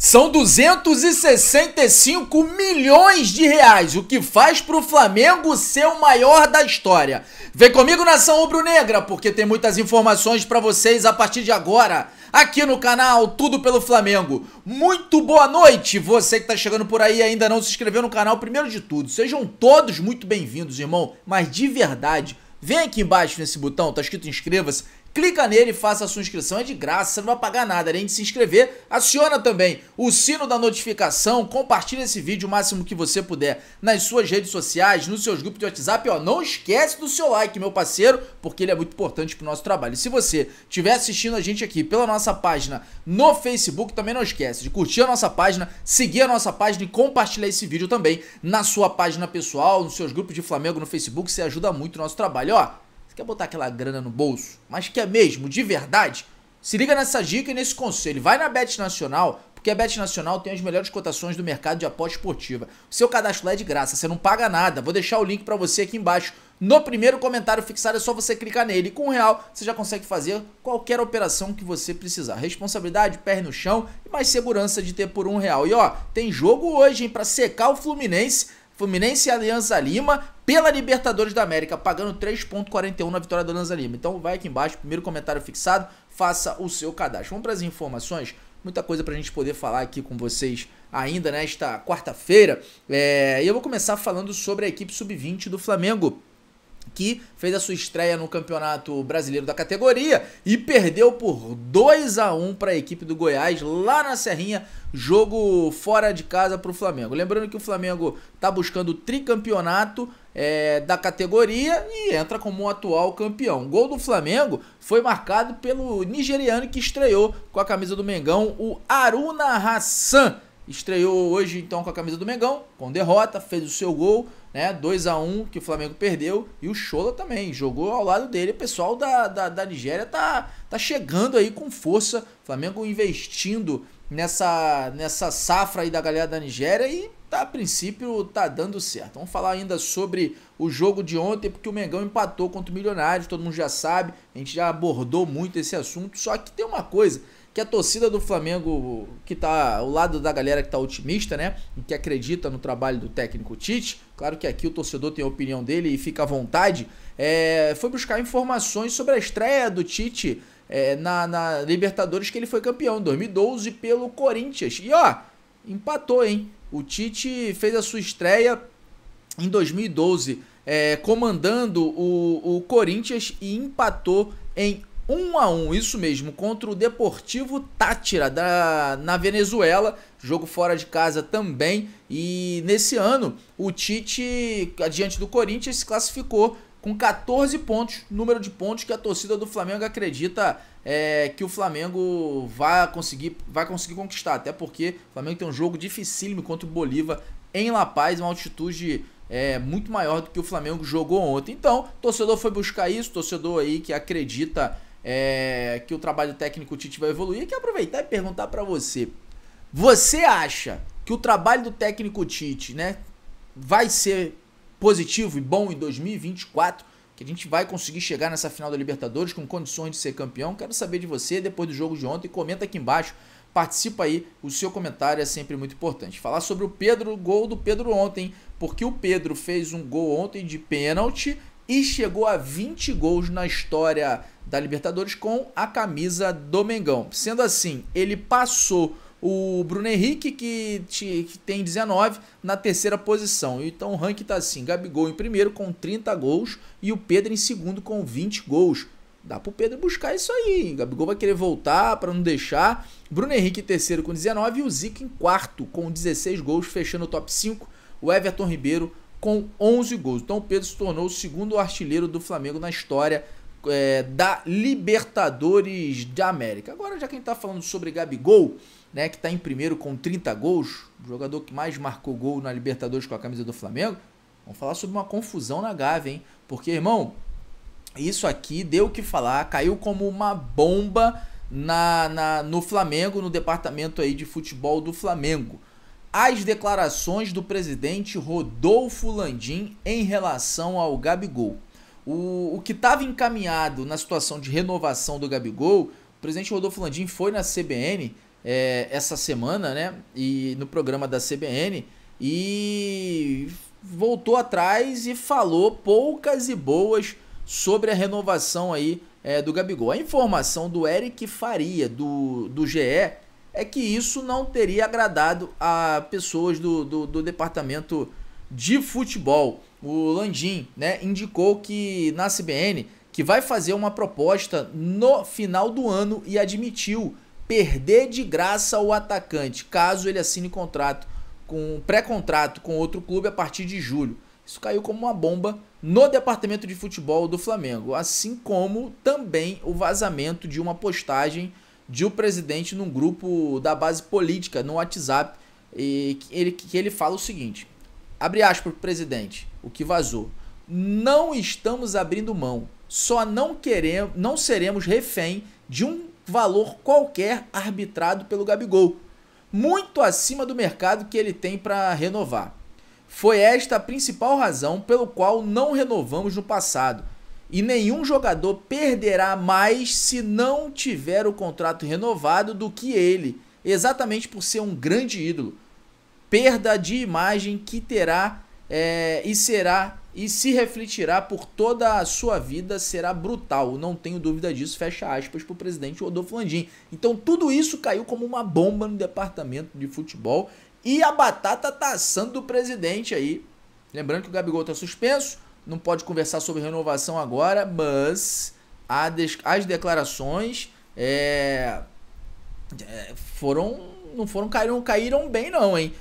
São 265 milhões de reais, o que faz para o Flamengo ser o maior da história. Vem comigo, nação rubro-negra, porque tem muitas informações para vocês a partir de agora, aqui no canal Tudo pelo Flamengo. Muito boa noite! Você que está chegando por aí e ainda não se inscreveu no canal, primeiro de tudo, sejam todos muito bem-vindos, irmão, mas de verdade. Vem aqui embaixo nesse botão, tá escrito inscreva-se, Clica nele e faça a sua inscrição, é de graça, você não vai pagar nada. Além de se inscrever, aciona também o sino da notificação, compartilha esse vídeo o máximo que você puder nas suas redes sociais, nos seus grupos de WhatsApp. Ó, não esquece do seu like, meu parceiro, porque ele é muito importante para o nosso trabalho. E se você estiver assistindo a gente aqui pela nossa página no Facebook, também não esquece de curtir a nossa página, seguir a nossa página e compartilhar esse vídeo também na sua página pessoal, nos seus grupos de Flamengo no Facebook, você ajuda muito o nosso trabalho. Ó, Quer botar aquela grana no bolso? Mas quer mesmo, de verdade? Se liga nessa dica e nesse conselho. Vai na Bet Nacional, porque a Bet Nacional tem as melhores cotações do mercado de aposta esportiva. O seu cadastro lá é de graça, você não paga nada. Vou deixar o link para você aqui embaixo. No primeiro comentário fixado é só você clicar nele. E com um real você já consegue fazer qualquer operação que você precisar. Responsabilidade, pé no chão e mais segurança de ter por um real. E ó, tem jogo hoje, hein, para secar o Fluminense Fluminense e Alianza Lima pela Libertadores da América, pagando 3,41 na vitória do Alianza Lima. Então vai aqui embaixo, primeiro comentário fixado, faça o seu cadastro. Vamos para as informações muita coisa para a gente poder falar aqui com vocês ainda nesta quarta-feira. É, e é, eu vou começar falando sobre a equipe sub-20 do Flamengo que fez a sua estreia no Campeonato Brasileiro da categoria e perdeu por 2 a 1 para a equipe do Goiás lá na Serrinha, jogo fora de casa para o Flamengo. Lembrando que o Flamengo está buscando o tricampeonato é, da categoria e entra como o atual campeão. O gol do Flamengo foi marcado pelo nigeriano que estreou com a camisa do Mengão, o Aruna Hassan. Estreou hoje então com a camisa do Mengão, com derrota, fez o seu gol né? 2 a 1 que o Flamengo perdeu e o Chola também jogou ao lado dele. O pessoal da, da, da Nigéria tá, tá chegando aí com força. O Flamengo investindo nessa nessa safra aí da galera da Nigéria e tá a princípio tá dando certo. Vamos falar ainda sobre o jogo de ontem porque o Mengão empatou contra o Milionário, todo mundo já sabe. A gente já abordou muito esse assunto, só que tem uma coisa que a torcida do Flamengo, que tá ao lado da galera que tá otimista, né, que acredita no trabalho do técnico Tite, Claro que aqui o torcedor tem a opinião dele e fica à vontade. É, foi buscar informações sobre a estreia do Tite é, na, na, Libertadores, que ele foi campeão em 2012 pelo Corinthians. E ó, empatou, hein? O Tite fez a sua estreia em 2012, é, comandando o, o Corinthians e empatou em 1 a 1 isso mesmo, contra o Deportivo Tátira da, na Venezuela, jogo fora de casa também. E nesse ano, o Tite, adiante do Corinthians, se classificou com 14 pontos, número de pontos que a torcida do Flamengo acredita é, que o Flamengo vai conseguir, vai conseguir conquistar. Até porque o Flamengo tem um jogo dificílimo contra o Bolívar em La Paz, uma altitude é, muito maior do que o Flamengo jogou ontem. Então, torcedor foi buscar isso, torcedor aí que acredita é, que o trabalho técnico do Tite vai evoluir, que aproveitar e perguntar para você. Você acha que o trabalho do técnico Tite, né, vai ser positivo e bom em 2024? Que a gente vai conseguir chegar nessa final da Libertadores com condições de ser campeão? Quero saber de você depois do jogo de ontem. Comenta aqui embaixo. Participa aí, o seu comentário é sempre muito importante. Falar sobre o Pedro, o gol do Pedro ontem, porque o Pedro fez um gol ontem de pênalti e chegou a 20 gols na história da Libertadores com a camisa do Mengão. Sendo assim, ele passou o Bruno Henrique, que, que tem 19, na terceira posição. Então o ranking está assim: Gabigol em primeiro com 30 gols e o Pedro em segundo com 20 gols. Dá pro Pedro buscar isso aí. Gabigol vai querer voltar para não deixar. Bruno Henrique em terceiro com 19 e o Zico em quarto com 16 gols, fechando o top 5. O Everton Ribeiro com 11 gols. Então o Pedro se tornou o segundo artilheiro do Flamengo na história é, da Libertadores da América. Agora, já gente está falando sobre Gabigol, né, que está em primeiro com 30 gols, o jogador que mais marcou gol na Libertadores com a camisa do Flamengo, vamos falar sobre uma confusão na Gávea, hein? Porque, irmão, isso aqui deu o que falar, caiu como uma bomba na, na, no Flamengo, no departamento aí de futebol do Flamengo as declarações do presidente Rodolfo Landim em relação ao Gabigol. O, o que estava encaminhado na situação de renovação do Gabigol, o presidente Rodolfo Landim foi na CBN é, essa semana, né? E no programa da CBN e voltou atrás e falou poucas e boas sobre a renovação aí é, do Gabigol. A informação do Eric Faria, do, do GE, é que isso não teria agradado a pessoas do, do, do departamento de futebol. O Landim né, indicou que na CBN que vai fazer uma proposta no final do ano e admitiu perder de graça o atacante, caso ele assine contrato com pré-contrato com outro clube a partir de julho. Isso caiu como uma bomba no departamento de futebol do Flamengo, assim como também o vazamento de uma postagem de o um presidente num grupo da base política, no WhatsApp, e ele, que ele fala o seguinte: abre aspas para o presidente, o que vazou. Não estamos abrindo mão, só não queremos, não seremos refém de um valor qualquer arbitrado pelo Gabigol, muito acima do mercado que ele tem para renovar. Foi esta a principal razão pelo qual não renovamos no passado e nenhum jogador perderá mais se não tiver o contrato renovado do que ele, exatamente por ser um grande ídolo. Perda de imagem que terá é, e será e se refletirá por toda a sua vida será brutal. Não tenho dúvida disso, fecha aspas para o presidente Rodolfo Landim. Então tudo isso caiu como uma bomba no departamento de futebol e a batata tá assando do presidente aí. Lembrando que o Gabigol tá suspenso, não pode conversar sobre renovação agora, mas as declarações é, é, foram não foram caíram, caíram bem não, hein?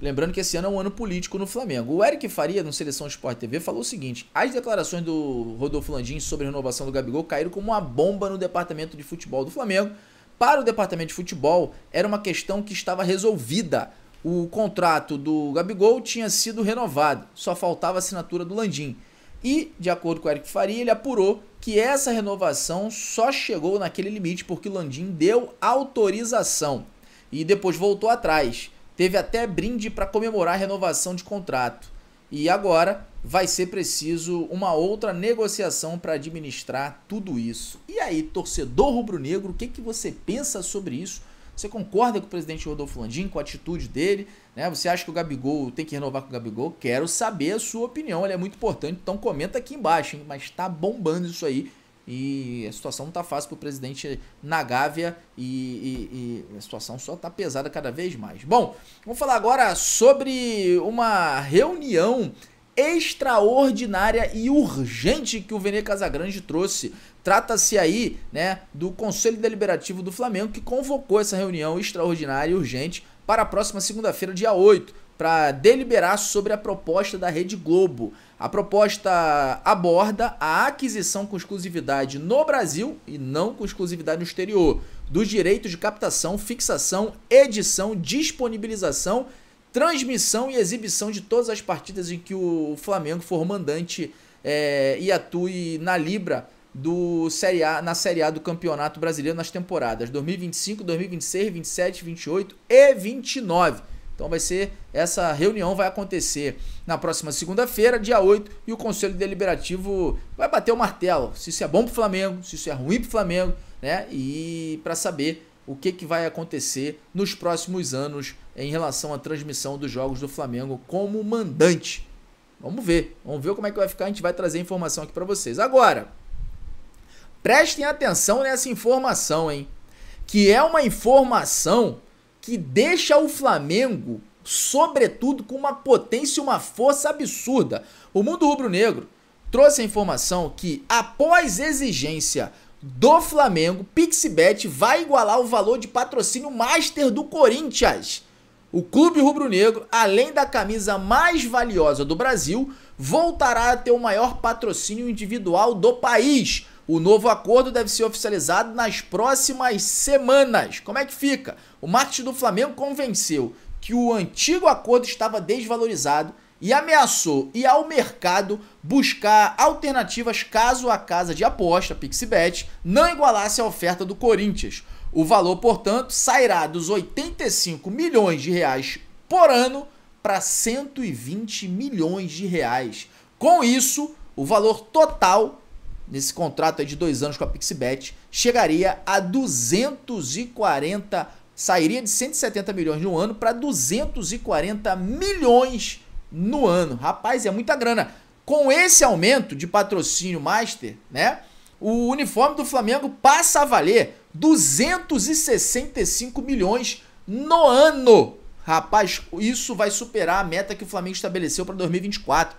Lembrando que esse ano é um ano político no Flamengo. O Eric Faria, no Seleção Esporte TV, falou o seguinte: as declarações do Rodolfo Landim sobre a renovação do Gabigol caíram como uma bomba no departamento de futebol do Flamengo. Para o departamento de futebol, era uma questão que estava resolvida. O contrato do Gabigol tinha sido renovado, só faltava a assinatura do Landim. E, de acordo com o Eric Faria, ele apurou que essa renovação só chegou naquele limite porque o Landim deu autorização e depois voltou atrás. Teve até brinde para comemorar a renovação de contrato. E agora vai ser preciso uma outra negociação para administrar tudo isso. E aí, torcedor rubro-negro, o que, que você pensa sobre isso? Você concorda com o presidente Rodolfo Landim, com a atitude dele? Né? Você acha que o Gabigol tem que renovar com o Gabigol? Quero saber a sua opinião, ela é muito importante, então comenta aqui embaixo, hein? Mas tá bombando isso aí. E a situação não tá fácil pro presidente na Gávea e, e, e, a situação só tá pesada cada vez mais. Bom, vamos falar agora sobre uma reunião extraordinária e urgente que o Vene Casagrande trouxe Trata-se aí, né, do Conselho Deliberativo do Flamengo que convocou essa reunião extraordinária e urgente para a próxima segunda-feira, dia 8, para deliberar sobre a proposta da Rede Globo. A proposta aborda a aquisição com exclusividade no Brasil e não com exclusividade no exterior dos direitos de captação, fixação, edição, disponibilização, transmissão e exibição de todas as partidas em que o Flamengo for mandante é, e atue na Libra do série A, na Série A do Campeonato Brasileiro nas temporadas 2025, 2026, 27, 28 e 29. Então vai ser essa reunião vai acontecer na próxima segunda-feira, dia 8, e o Conselho Deliberativo vai bater o martelo, se isso é bom para o Flamengo, se isso é ruim para o Flamengo, né? E para saber o que, que vai acontecer nos próximos anos em relação à transmissão dos jogos do Flamengo como mandante. Vamos ver, vamos ver como é que vai ficar, a gente vai trazer informação aqui para vocês. Agora, Prestem atenção nessa informação, hein? Que é uma informação que deixa o Flamengo, sobretudo, com uma potência e uma força absurda. O mundo rubro-negro trouxe a informação que, após exigência do Flamengo, Pixbet vai igualar o valor de patrocínio master do Corinthians. O clube rubro-negro, além da camisa mais valiosa do Brasil, voltará a ter o maior patrocínio individual do país. O novo acordo deve ser oficializado nas próximas semanas. Como é que fica? O marketing do Flamengo convenceu que o antigo acordo estava desvalorizado e ameaçou ir ao mercado buscar alternativas caso a casa de aposta, Pixibet, não igualasse a oferta do Corinthians. O valor, portanto, sairá dos 85 milhões de reais por ano para 120 milhões de reais. Com isso, o valor total nesse contrato de dois anos com a Pixbet, chegaria a 240, sairia de 170 milhões no ano para 240 milhões no ano. Rapaz, é muita grana. Com esse aumento de patrocínio master, né? O uniforme do Flamengo passa a valer 265 milhões no ano. Rapaz, isso vai superar a meta que o Flamengo estabeleceu para 2024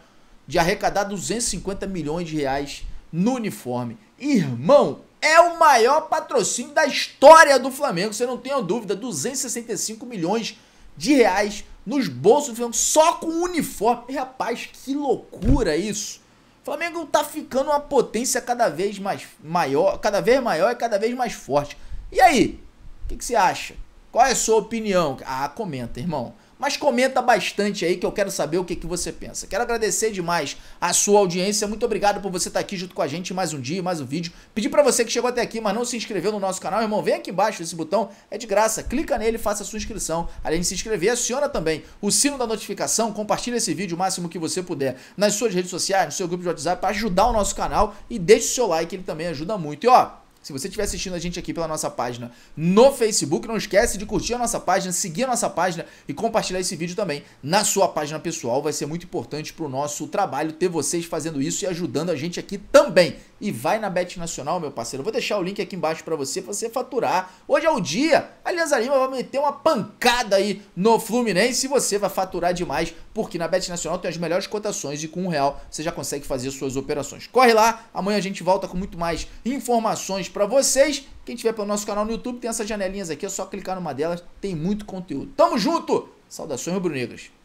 de arrecadar 250 milhões de reais no uniforme. Irmão, é o maior patrocínio da história do Flamengo, você não tenha dúvida, 265 milhões de reais nos bolsos do Flamengo só com uniforme. rapaz, que loucura isso. O Flamengo tá ficando uma potência cada vez mais maior, cada vez maior e cada vez mais forte. E aí? O que, que você acha? Qual é a sua opinião? Ah, comenta, irmão. Mas comenta bastante aí que eu quero saber o que, que você pensa. Quero agradecer demais a sua audiência. Muito obrigado por você estar tá aqui junto com a gente mais um dia, mais um vídeo. Pedir para você que chegou até aqui, mas não se inscreveu no nosso canal, irmão, vem aqui embaixo esse botão, é de graça. Clica nele, faça a sua inscrição. Além de se inscrever, aciona também o sino da notificação, compartilha esse vídeo o máximo que você puder nas suas redes sociais, no seu grupo de WhatsApp para ajudar o nosso canal e deixe o seu like, ele também ajuda muito. E ó, se você estiver assistindo a gente aqui pela nossa página no Facebook, não esquece de curtir a nossa página, seguir a nossa página e compartilhar esse vídeo também na sua página pessoal. Vai ser muito importante para o nosso trabalho ter vocês fazendo isso e ajudando a gente aqui também. E vai na Bet Nacional, meu parceiro. Eu vou deixar o link aqui embaixo para você, pra você faturar. Hoje é o dia. A Lima vai meter uma pancada aí no Fluminense e você vai faturar demais porque na Bet Nacional tem as melhores cotações e com um real você já consegue fazer suas operações. Corre lá, amanhã a gente volta com muito mais informações para vocês. Quem tiver pelo nosso canal no YouTube tem essas janelinhas aqui, é só clicar numa delas, tem muito conteúdo. Tamo junto! Saudações rubro-negras.